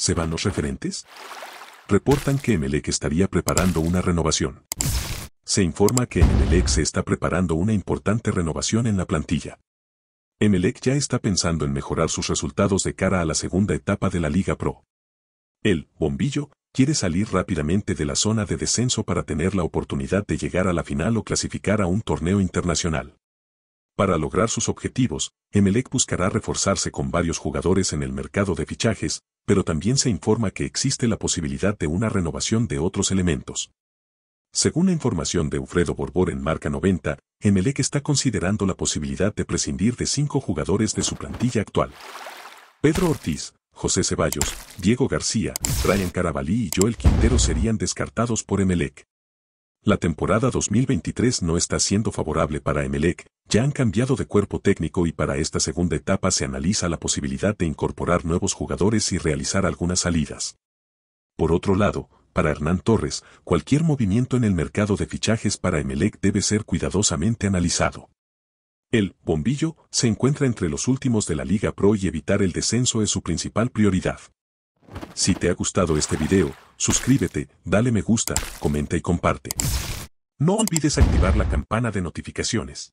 ¿Se van los referentes? Reportan que Emelec estaría preparando una renovación. Se informa que Emelec se está preparando una importante renovación en la plantilla. Emelec ya está pensando en mejorar sus resultados de cara a la segunda etapa de la Liga Pro. El bombillo quiere salir rápidamente de la zona de descenso para tener la oportunidad de llegar a la final o clasificar a un torneo internacional. Para lograr sus objetivos, Emelec buscará reforzarse con varios jugadores en el mercado de fichajes, pero también se informa que existe la posibilidad de una renovación de otros elementos. Según la información de Ufredo Borbor en Marca 90, Emelec está considerando la posibilidad de prescindir de cinco jugadores de su plantilla actual. Pedro Ortiz, José Ceballos, Diego García, Ryan Carabalí y Joel Quintero serían descartados por Emelec. La temporada 2023 no está siendo favorable para Emelec, ya han cambiado de cuerpo técnico y para esta segunda etapa se analiza la posibilidad de incorporar nuevos jugadores y realizar algunas salidas. Por otro lado, para Hernán Torres, cualquier movimiento en el mercado de fichajes para Emelec debe ser cuidadosamente analizado. El bombillo se encuentra entre los últimos de la Liga Pro y evitar el descenso es su principal prioridad. Si te ha gustado este video, suscríbete, dale me gusta, comenta y comparte. No olvides activar la campana de notificaciones.